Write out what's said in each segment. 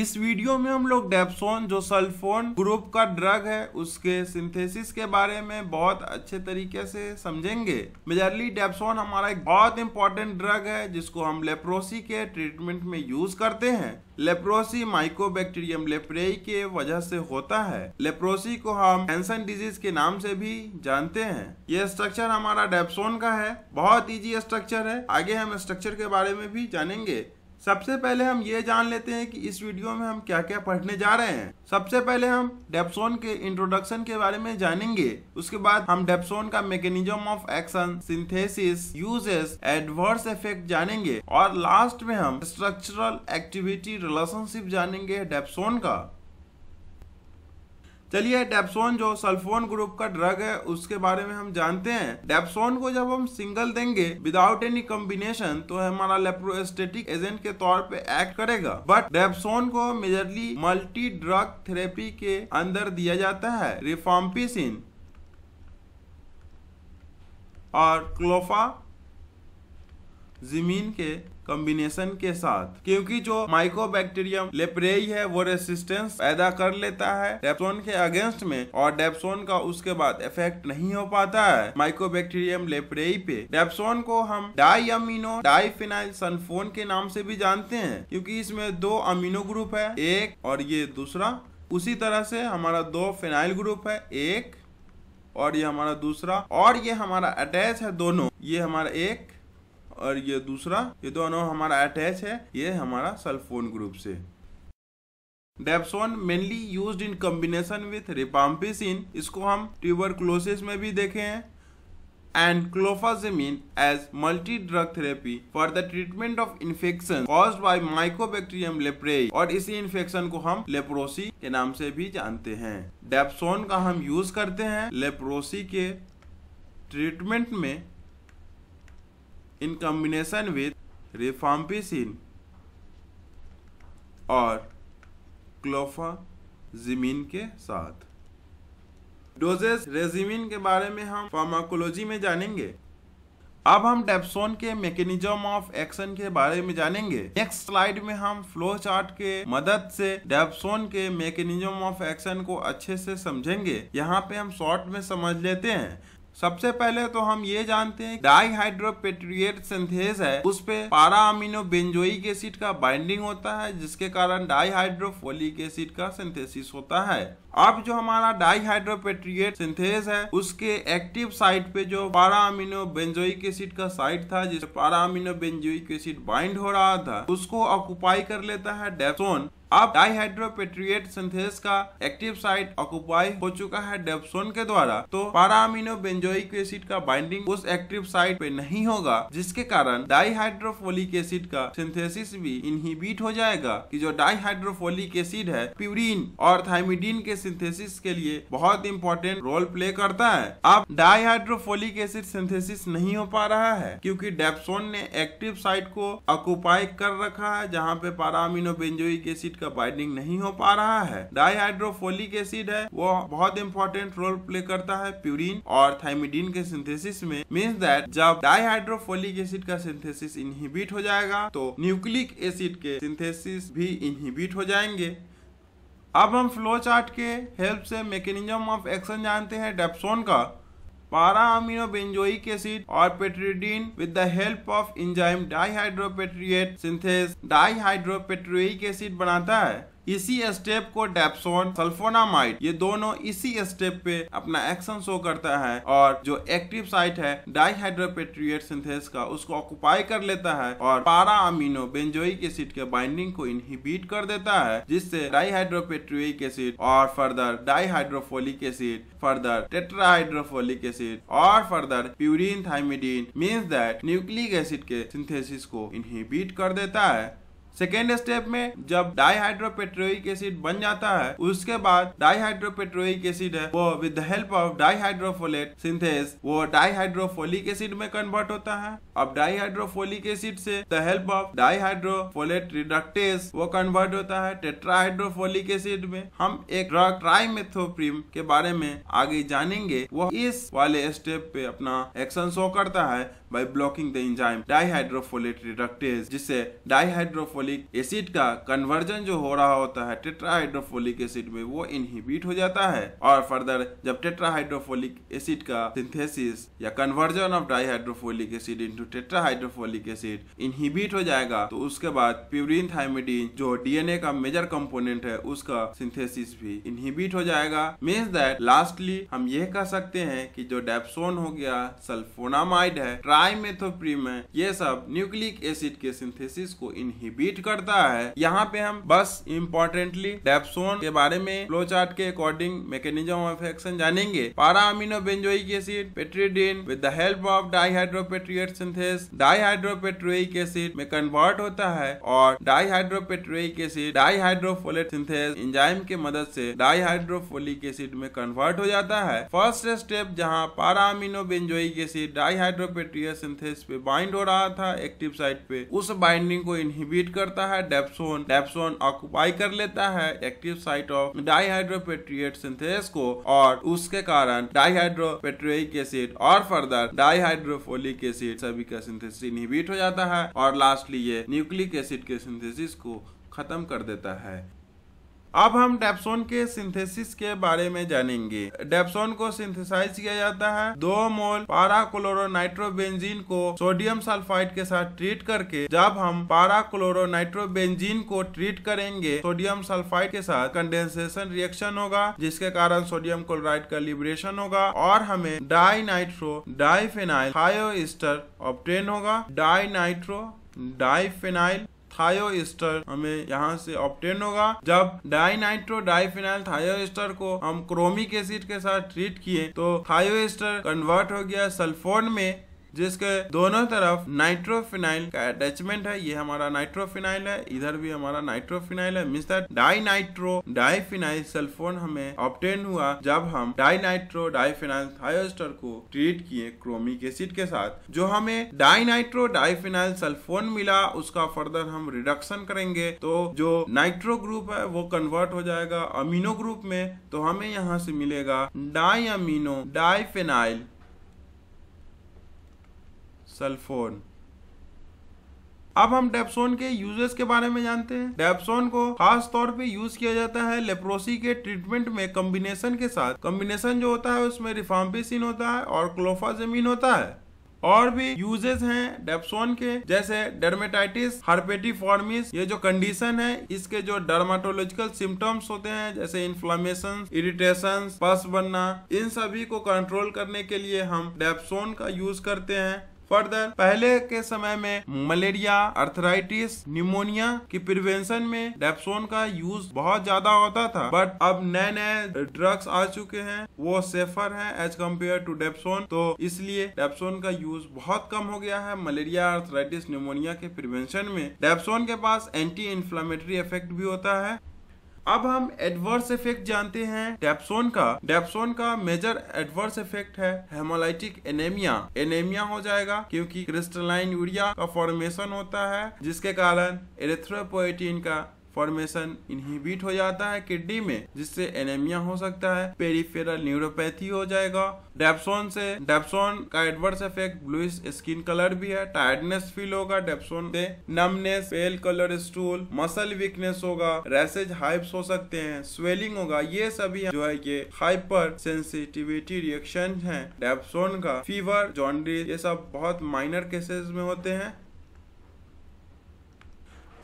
इस वीडियो में हम लोग डेप्सोन जो सल्फोन ग्रुप का ड्रग है उसके सिंथेसिस के बारे में बहुत अच्छे तरीके से समझेंगे मेजरली डेप्सोन हमारा एक बहुत इंपॉर्टेंट ड्रग है जिसको हम लेप्रोसी के ट्रीटमेंट में यूज करते हैं लेप्रोसी माइकोबैक्टीरियम लेप्रेई के वजह से होता है लेप्रोसी को हम हैंसन डिजीज के नाम से भी जानते हैं यह स्ट्रक्चर हमारा डेप्सोन का है बहुत इजी स्ट्रक्चर है आगे हम स्ट्रक्चर के बारे में भी जानेंगे सबसे पहले हम ये जान लेते हैं कि इस वीडियो में हम क्या क्या पढ़ने जा रहे हैं सबसे पहले हम डेप्सोन के इंट्रोडक्शन के बारे में जानेंगे उसके बाद हम डेप्सोन का mechanism of action synthesis uses adverse effect जानेंगे और लास्ट में हम स्ट्रक्चरल एक्टिविटी रिलेशनशिप जानेंगे डेप्सोन का चलिए डेप्सोन जो सल्फोन ग्रुप का ड्रग है उसके बारे में हम जानते हैं डेप्सोन को जब हम सिंगल देंगे विदाउट एनी कॉम्बिनेशन तो हमारा लेप्रोस्टेटिक एजेंट के तौर पे एक्ट करेगा बट डेप्सोन को मेजरली मल्टी ड्रग थेरेपी के अंदर दिया जाता है रिफॉम्पिसिन और क्लोफा जिमीन के कॉम्बिनेशन के साथ क्योंकि जो माइकोबैक्टीरियम लेप्रेई है वो रेसिस्टेंस पैदा कर लेता है डेप्सोन के अगेंस्ट में और डेप्सोन का उसके बाद इफेक्ट नहीं हो पाता है माइकोबैक्टीरियम लेप्रेई पे डेप्सोन को हम diamino diphenyl sulfone के नाम से भी जानते हैं क्योंकि इसमें दो अमीनो ग्रुप है एक और ये दूसरा उसी तरह से हमारा दो फिनाइल ग्रुप है एक और ये हमारा दूसरा और ये हमारा अटैच है दोनों ये हमारा एक और ये दूसरा ये दोनों हमारा अटैच है ये हमारा सल्फोन ग्रुप से dapsone mainly use in combination with rifampicin इसको हम ट्यूबरक्लोसिस में भी देखे हैं and clofazimine as multi drug therapy for the treatment of infection caused by Mycobacterium leprae और इसी इन्फेक्शन को हम लेप्रोसी के नाम से भी जानते हैं डेप्सोन का हम यूज करते हैं लेप्रोसी के ट्रीटमेंट में in combination with rifampicin और क्लोफाजिमिन के साथ डोजेस रेजिमिन के बारे में हम फार्माकोलॉजी में जानेंगे अब हम डेप्सोन के मैकेनिज्म ऑफ एक्शन के बारे में जानेंगे नेक्स्ट स्लाइड में हम फ्लो चार्ट के मदद से डेप्सोन के मैकेनिज्म ऑफ एक्शन को अच्छे से समझेंगे यहाँ पे हम शॉर्ट में समझ लेते हैं सबसे पहले तो हम ये जानते हैं डाईहाइड्रोपेट्रिएट सिंथेस है उस पे पारा अमीनो बेंजोइक एसिड का बाइंडिंग होता है जिसके कारण डाईहाइड्रोफोलिक एसिड का सिंथेसिस होता है अब जो हमारा डाईहाइड्रोपेट्रिएट सिंथेस है उसके एक्टिव साइट पे जो पारा अमीनो बेंजोइक एसिड का साइट था जिस पारा अमीनो बेंजोइक एसिड बाइंड हो रहा था उसको ऑक्यूपाई कर लेता है डेसोन अब डाइहाइड्रोपेट्रिएट सिंथेस का एक्टिव साइट ऑक्यूपाई हो चुका है डेप्सोन के द्वारा तो पारामिनो बेंजोइक एसिड का बाइंडिंग उस एक्टिव साइट पे नहीं होगा जिसके कारण डाइहाइड्रोफोलिक एसिड का सिंथेसिस भी इनहिबिट हो जाएगा कि जो डाइहाइड्रोफोलिक एसिड है प्यूरिन और थाइमिडीन के सिंथेसिस के लिए बहुत इंपॉर्टेंट रोल प्ले करता है अब डाइहाइड्रोफोलिक एसिड सिंथेसिस नहीं हो पा रहा है क्योंकि डेप्सोन ने एक्टिव साइट को ऑक्यूपाई कर रखा है जहाँ पे पारामिनो बेंजोइक एसिड एसिड का बाइंडिंग नहीं हो पा रहा है डाईहाइड्रोफोलिक एसिड है वो बहुत इंपॉर्टेंट रोल प्ले करता है प्यूरिन और थाइमिडीन के सिंथेसिस में मीन्स दैट जब डाईहाइड्रोफोलिक एसिड का सिंथेसिस इनहिबिट हो जाएगा तो न्यूक्लिक एसिड के सिंथेसिस भी इनहिबिट हो जाएंगे अब हम फ्लो चार्ट के हेल्प से मैकेनिज्म ऑफ एक्शन जानते हैं डेप्सोन का पारा अमीनो बेंजोइक एसिड और pteridine with the help of enzyme dihydropteroate synthase dihydropteroic acid बनाता है इसी स्टेप को डेप्सोन सल्फोनामाइड ये दोनों इसी स्टेप पे अपना एक्शन शो करता है और जो एक्टिव साइट है डाइहाइड्रोपेट्रिएट सिंथेस का उसको ऑक्यूपाई कर लेता है और पारा अमीनो बेंजोइक एसिड के बाइंडिंग को इनहिबिट कर देता है जिससे डाईहाइड्रोपेट्रिक एसिड और further dihydrofolic acid further tetrahydrofolic acid और further purine thymidine means that nucleic acid के सिंथेसिस को इनहिबिट कर देता है सेकेंड स्टेप में जब डाईहाइड्रोपेट्रोइक एसिड बन जाता है उसके बाद डाईहाइड्रोपेट्रोइक एसिड है वो with help of dihydrofolate synthase वो डाईहाइड्रोफोलिक एसिड में कन्वर्ट होता है अब डाईहाइड्रोफोलिक एसिड से the help of dihydrofolate reductase वो कन्वर्ट होता है टेट्राहाइड्रोफोलिक एसिड में हम एक ड्रग ट्राईमेथोप्रीम के बारे में आगे जानेंगे वो इस वाले स्टेप पे अपना एक्शन शो करता है by blocking the enzyme dihydrofolate reductase जिससे डाइहाइड्रोफोलिक एसिड का कन्वर्जन जो हो रहा होता है टेट्राहाइड्रोफोलिक एसिड में वो इनहिबिट हो जाता है और फर्दर जब टेट्राहाइड्रोफोलिक एसिड का सिंथेसिस या conversion of dihydrofolic acid into tetrahydrofolic acid inhibit हो जाएगा तो उसके बाद प्यूरिन थाइमिडीन जो डीएनए का मेजर कंपोनेंट है उसका सिंथेसिस भी इनहिबिट हो जाएगा मीन्स दैट लास्टली हम यह कह सकते हैं कि जो डेप्सोन हो गया सल्फोनामाइड है ट्राई डाइमेथोप्रीम ये सब न्यूक्लिक एसिड के सिंथेसिस को इनहिबिट करता है यहाँ पे हम बस इम्पोर्टेंटली डेप्सोन के बारे में फ्लो चार्ट के अकॉर्डिंग मैकेनिज्म ऑफ एक्शन जानेंगे para amino benzoic acid pteridine with the help of dihydropteroate synthase dihydropteroic acid में कन्वर्ट होता है और dihydropteroic acid dihydrofolate synthase enzyme के मदद से डाईहाइड्रोफोलिक एसिड में कन्वर्ट हो जाता है फर्स्ट स्टेप जहाँ para amino benzoic acid dihydropteroate synthase पे बाइंड हो रहा था एक्टिव साइट पे उस बाइंडिंग को इनहिबिट करता है डेप्सोन डेप्सोन ऑक्यूपाई कर लेता है active site of dihydropteroate synthase को और उसके कारण डाइहाइड्रोपेट्रिक एसिड और फर्दर डाइहाइड्रोफोलिक एसिड सभी का सिंथेसिस इनहिबिट हो जाता है और लास्टली ये न्यूक्लिक एसिड के सिंथेसिस को खत्म कर देता है अब हम डेप्सोन के सिंथेसिस के बारे में जानेंगे डेप्सोन को सिंथेसाइज किया जाता है दो मोल पारा क्लोरोनाइट्रोबेंजीन को सोडियम सल्फाइड के साथ ट्रीट करके जब हम पारा क्लोरोनाइट्रोबेंजीन को ट्रीट करेंगे सोडियम सल्फाइड के साथ कंडेंसेशन रिएक्शन होगा जिसके कारण सोडियम क्लोराइड का लिबरेशन होगा और हमें di nitro diphenyl thioester obtain होगा डाई नाइट्रो डाइफेनाइल थायोएस्टर हमें यहाँ से ऑप्टेन होगा जब डाइनाइट्रो डाइफिनाइल थायोएस्टर को हम क्रोमिक एसिड के साथ ट्रीट किए तो एस्टर कन्वर्ट हो गया सल्फोन में जिसके दोनों तरफ नाइट्रोफिनाइल का अटैचमेंट है ये हमारा नाइट्रोफिनाइल है इधर भी हमारा नाइट्रोफिनाइल है मिस्टर डाई नाइट्रो डाइफिनाइल सल्फोन हमें ऑप्टेन हुआ जब हम डाई नाइट्रो डाइफिनाइल थायोस्टर को ट्रीट किए क्रोमिक एसिड के साथ जो हमें डाई नाइट्रो डाइफिनाइल सल्फोन मिला उसका फर्दर हम रिडक्शन करेंगे तो जो नाइट्रो ग्रुप है वो कन्वर्ट हो जाएगा अमीनो ग्रुप में तो हमें यहाँ से मिलेगा डाई अमीनो डाइफिनाइल सल्फोन अब हम डेप्सोन के यूजेस के बारे में जानते हैं डेप्सोन को खास तौर पे यूज किया जाता है लेप्रोसी के ट्रीटमेंट में कम्बिनेशन के साथ कम्बिनेशन जो होता है उसमें रिफाम्पिसिन होता है और क्लोफाजेमिन होता है और भी यूजेस हैं डेप्सोन के जैसे डर्मेटाइटिस हार्पेटिफॉर्मिस ये जो कंडीशन है इसके जो डर्माटोलॉजिकल सिम्टम्स होते हैं जैसे इन्फ्लामेशन इरिटेशन पस बनना इन सभी को कंट्रोल करने के लिए हम डेप्सोन का यूज करते हैं फर्दर पहले के समय में मलेरिया अर्थराइटिस निमोनिया की प्रिवेंशन में डेप्सोन का यूज बहुत ज्यादा होता था बट अब नए नए ड्रग्स आ चुके हैं वो सेफर हैं एज कम्पेयर टू डेप्सोन तो इसलिए डेप्सोन का यूज बहुत कम हो गया है मलेरिया अर्थराइटिस निमोनिया के प्रिवेंशन में डेप्सोन के पास एंटी इन्फ्लामेटरी इफेक्ट भी होता है अब हम एडवर्स इफेक्ट जानते हैं डेप्सोन का डेप्सोन का मेजर एडवर्स इफेक्ट है हेमोलाइटिक एनेमिया एनेमिया हो जाएगा क्योंकि क्रिस्टलाइन यूरिया का फॉर्मेशन होता है जिसके कारण एरेथ्रोपोएटिन का फॉर्मेशन इनहिबिट हो जाता है किडनी में जिससे एनेमिया हो सकता है पेरिफेरल न्यूरोपैथी हो जाएगा डेप्सोन से डेप्सोन का adverse effect bluish skin colour भी है टायर्डनेस फील होगा डेप्सोन से numbness pale colour stool muscle weakness होगा रेसेज हाइप्स हो सकते हैं स्वेलिंग होगा ये सभी जो है ये हाइपर सेंसिटिविटी रिएक्शन है डेप्सोन का फीवर जॉन्ड्री ये सब बहुत माइनर केसेस में होते हैं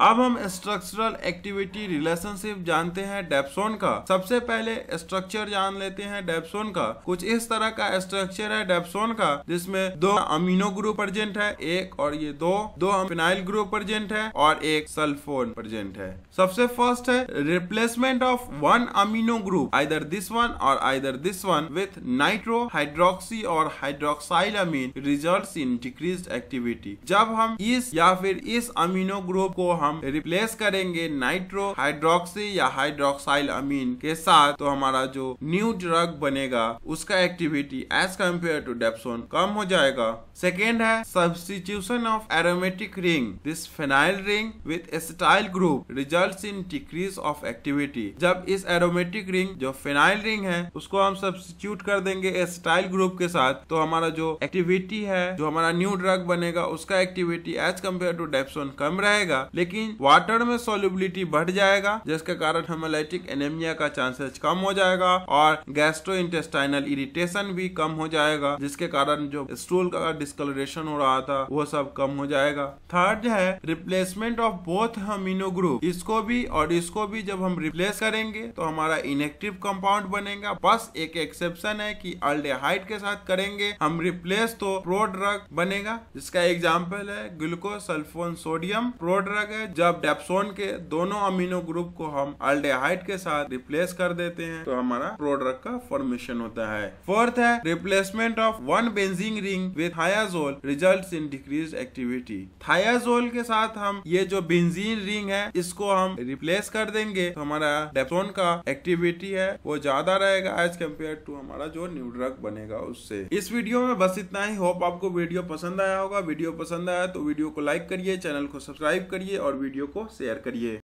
अब हम स्ट्रक्चरल एक्टिविटी रिलेशनशिप जानते हैं डेप्सोन का सबसे पहले स्ट्रक्चर जान लेते हैं डेप्सोन का कुछ इस तरह का स्ट्रक्चर है डेप्सोन का जिसमें दो अमीनो ग्रुप प्रेजेंट है एक और ये दो दो फिनाइल ग्रुप प्रजेंट है और एक सल्फोन प्रेजेंट है सबसे फर्स्ट है replacement of one amino group either this one और either this one with nitro hydroxy और hydroxyl amine result in decrease activity जब हम इस या फिर इस अमीनो ग्रुप को हम हम रिप्लेस करेंगे नाइट्रो हाइड्रोक्सी या हाइड्रोक्साइल अमीन के साथ तो हमारा जो न्यू ड्रग बनेगा उसका activity as compare to dapsone कम हो जाएगा सेकेंड है substitution of aromatic ring this phenyl ring with acetyl group result in decrease of activity जब इस एरोमेटिक रिंग जो फेनाइल रिंग है उसको हम सब्सटीट्यूट कर देंगे एसिटाइल ग्रुप के साथ तो हमारा जो एक्टिविटी है जो हमारा न्यू ड्रग बनेगा उसका activity as compare to dapsone कम रहेगा लेकिन लेकिन वाटर में सोलिबिलिटी बढ़ जाएगा जिसके कारण हेमोलाइटिक एनेमिया का चांसेस कम हो जाएगा और गैस्ट्रो इंटेस्टाइनल इरिटेशन भी कम हो जाएगा जिसके कारण जो स्टूल का डिस्कलरेशन हो रहा था वो सब कम हो जाएगा थर्ड है replacement of both amino group इसको भी और इसको भी जब हम रिप्लेस करेंगे तो हमारा इनेक्टिव कंपाउंड बनेगा बस एक एक्सेप्शन है कि अल्डेहाइड के साथ करेंगे हम रिप्लेस तो प्रो ड्रग बनेगा जिसका एग्जाम्पल है glucose sulfone sodium pro drug है जब डेप्सोन के दोनों अमीनो ग्रुप को हम अल्डेहाइड के साथ रिप्लेस कर देते हैं तो हमारा प्रोडक्ट का फॉर्मेशन होता है फोर्थ है replacement of one benzene ring with thiazole result in decrease activity thiazole के साथ हम ये जो बेंजीन रिंग है इसको हम रिप्लेस कर देंगे तो हमारा डेप्सोन का एक्टिविटी है वो ज्यादा रहेगा एज कम्पेयर टू हमारा जो न्यू ड्रग बनेगा उससे इस वीडियो में बस इतना ही होप आपको वीडियो पसंद आया होगा वीडियो पसंद आया तो वीडियो को लाइक करिए चैनल को सब्सक्राइब करिए और और वीडियो को शेयर करिए